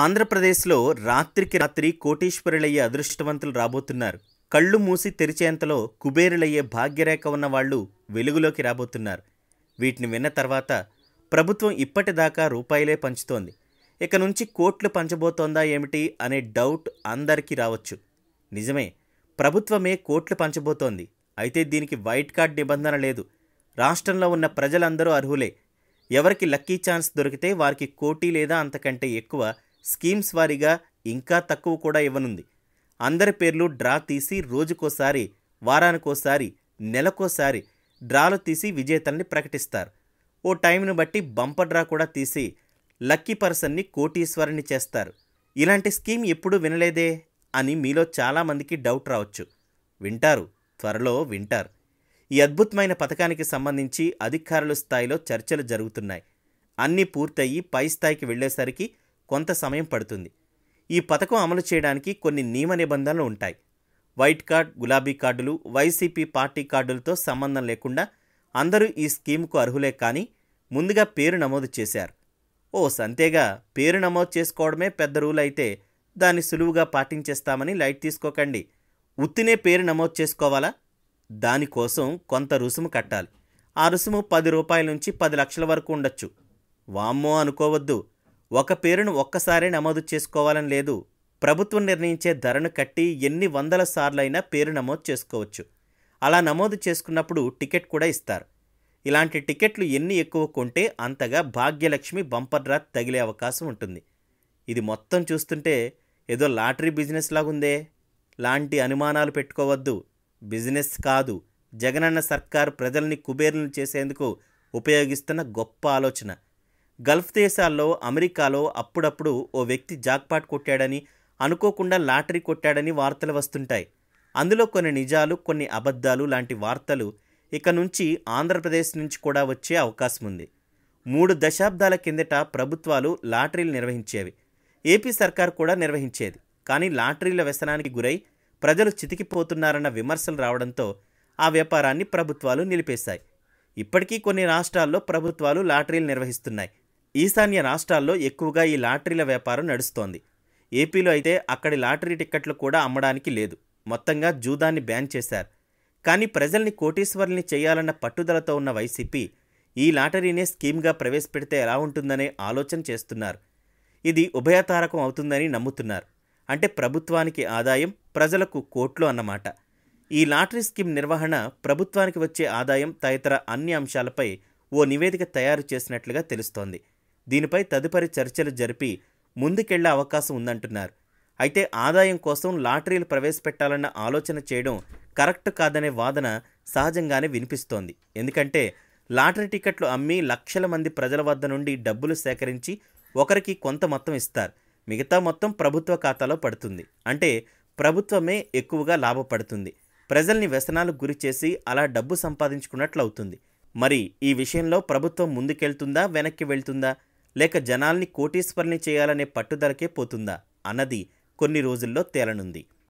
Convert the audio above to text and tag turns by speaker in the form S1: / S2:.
S1: ఆంధ్రప్రదేశ్లో రాత్రికి రాత్రి కోటీశ్వరులయ్యే అదృష్టవంతులు రాబోతున్నారు కళ్ళు మూసి తెరిచేంతలో కుబేరులయ్యే భాగ్యరేఖ ఉన్న వాళ్ళు వెలుగులోకి రాబోతున్నారు వీటిని విన్న తర్వాత ప్రభుత్వం ఇప్పటిదాకా రూపాయలే పంచుతోంది ఇక నుంచి కోట్లు పంచబోతోందా ఏమిటి అనే డౌట్ అందరికీ రావచ్చు నిజమే ప్రభుత్వమే కోట్లు పంచబోతోంది అయితే దీనికి వైట్ కార్డ్ నిబంధన లేదు రాష్ట్రంలో ఉన్న ప్రజలందరూ అర్హులే ఎవరికి లక్కీ ఛాన్స్ దొరికితే వారికి కోటి లేదా అంతకంటే ఎక్కువ స్కీమ్స్ వారీగా ఇంకా తక్కువ కూడా ఇవ్వనుంది అందరి పేర్లు డ్రా తీసి రోజుకోసారి వారానికోసారి నెలకోసారి డ్రాలు తీసి విజేతల్ని ప్రకటిస్తారు ఓ టైంను బట్టి బంపర్ డ్రా కూడా తీసి లక్కీ పర్సన్ని కోటీశ్వరుని చేస్తారు ఇలాంటి స్కీమ్ ఎప్పుడూ వినలేదే అని మీలో చాలామందికి డౌట్ రావచ్చు వింటారు త్వరలో వింటారు ఈ అద్భుతమైన పథకానికి సంబంధించి అధికారుల స్థాయిలో చర్చలు జరుగుతున్నాయి అన్నీ పూర్తయి పై స్థాయికి వెళ్లేసరికి కొంత సమయం పడుతుంది ఈ పథకం అమలు చేయడానికి కొన్ని నియమ నిబంధనలు ఉంటాయి వైట్ కార్డ్ గులాబీ కార్డులు వైసీపీ పార్టీ కార్డులతో సంబంధం లేకుండా అందరూ ఈ స్కీమ్కు అర్హులే కానీ ముందుగా పేరు నమోదు చేశారు ఓ సంతేగా పేరు నమోదు చేసుకోవడమే పెద్ద రూల్ అయితే దాన్ని సులువుగా పాటించేస్తామని లైట్ తీసుకోకండి ఉత్తినే పేరు నమోదు చేసుకోవాలా దానికోసం కొంత రుసుము కట్టాలి ఆ రుసుము పది రూపాయల నుంచి పది లక్షల వరకు ఉండొచ్చు వామ్మో అనుకోవద్దు ఒక పేరును ఒక్కసారే నమోదు చేసుకోవాలని లేదు ప్రభుత్వం నిర్ణయించే ధరను కట్టి ఎన్ని వందల సార్లైనా పేరు నమోదు చేసుకోవచ్చు అలా నమోదు చేసుకున్నప్పుడు టికెట్ కూడా ఇస్తారు ఇలాంటి టికెట్లు ఎన్ని ఎక్కువ కొంటే అంతగా భాగ్యలక్ష్మి బంపర్ రాత్ తగిలే అవకాశం ఉంటుంది ఇది మొత్తం చూస్తుంటే ఏదో లాటరీ బిజినెస్ లాగుందే లాంటి అనుమానాలు పెట్టుకోవద్దు బిజినెస్ కాదు జగనన్న సర్కార్ ప్రజల్ని కుబేర్లను చేసేందుకు ఉపయోగిస్తున్న గొప్ప ఆలోచన గల్ఫ్ దేశాల్లో అమెరికాలో అప్పుడప్పుడు ఓ వ్యక్తి జాక్పాట్ కొట్టాడని అనుకోకుండా లాటరీ కొట్టాడని వార్తలు వస్తుంటాయి అందులో కొన్ని నిజాలు కొన్ని అబద్ధాలు లాంటి వార్తలు ఇక నుంచి ఆంధ్రప్రదేశ్ నుంచి కూడా వచ్చే అవకాశం ఉంది మూడు దశాబ్దాల కిందట ప్రభుత్వాలు లాటరీలు నిర్వహించేవి ఏపీ సర్కార్ కూడా నిర్వహించేది కానీ లాటరీల వ్యసనానికి గురై ప్రజలు చితికిపోతున్నారన్న విమర్శలు రావడంతో ఆ వ్యాపారాన్ని ప్రభుత్వాలు నిలిపేశాయి ఇప్పటికీ కొన్ని రాష్ట్రాల్లో ప్రభుత్వాలు లాటరీలు నిర్వహిస్తున్నాయి ఈశాన్య రాష్ట్రాల్లో ఎక్కువగా ఈ లాటరీల వ్యాపారం నడుస్తోంది ఏపీలో అయితే అక్కడి లాటరీ టిక్కెట్లు కూడా అమ్మడానికి లేదు మొత్తంగా జూదాన్ని బ్యాన్ చేశారు కానీ ప్రజల్ని కోటేశ్వరుల్ని చేయాలన్న పట్టుదలతో ఉన్న వైసీపీ ఈ లాటరీనే స్కీమ్గా ప్రవేశపెడితే ఎలా ఉంటుందనే ఆలోచన చేస్తున్నారు ఇది ఉభయతారకం అవుతుందని నమ్ముతున్నారు అంటే ప్రభుత్వానికి ఆదాయం ప్రజలకు కోట్లు అన్నమాట ఈ లాటరీ స్కీమ్ నిర్వహణ ప్రభుత్వానికి వచ్చే ఆదాయం తదితర అన్ని అంశాలపై ఓ నివేదిక తయారు చేసినట్లుగా తెలుస్తోంది దీనిపై తదుపరి చర్చలు జరిపి ముందుకెళ్లే అవకాశం ఉందంటున్నారు అయితే ఆదాయం కోసం లాటరీలు ప్రవేశపెట్టాలన్న ఆలోచన చేయడం కరెక్ట్ కాదనే వాదన సహజంగానే వినిపిస్తోంది ఎందుకంటే లాటరీ టికెట్లు అమ్మి లక్షల మంది ప్రజల వద్ద నుండి డబ్బులు సేకరించి ఒకరికి కొంత మొత్తం ఇస్తారు మిగతా మొత్తం ప్రభుత్వ ఖాతాలో పడుతుంది అంటే ప్రభుత్వమే ఎక్కువగా లాభపడుతుంది ప్రజల్ని వ్యసనాలకు గురి చేసి అలా డబ్బు సంపాదించుకున్నట్లు అవుతుంది మరి ఈ విషయంలో ప్రభుత్వం ముందుకెళ్తుందా వెనక్కి వెళ్తుందా లేక జనాల్ని కోటీశ్వరుని చేయాలనే పట్టుదలకే పోతుందా అన్నది కొన్ని రోజుల్లో తేలనుంది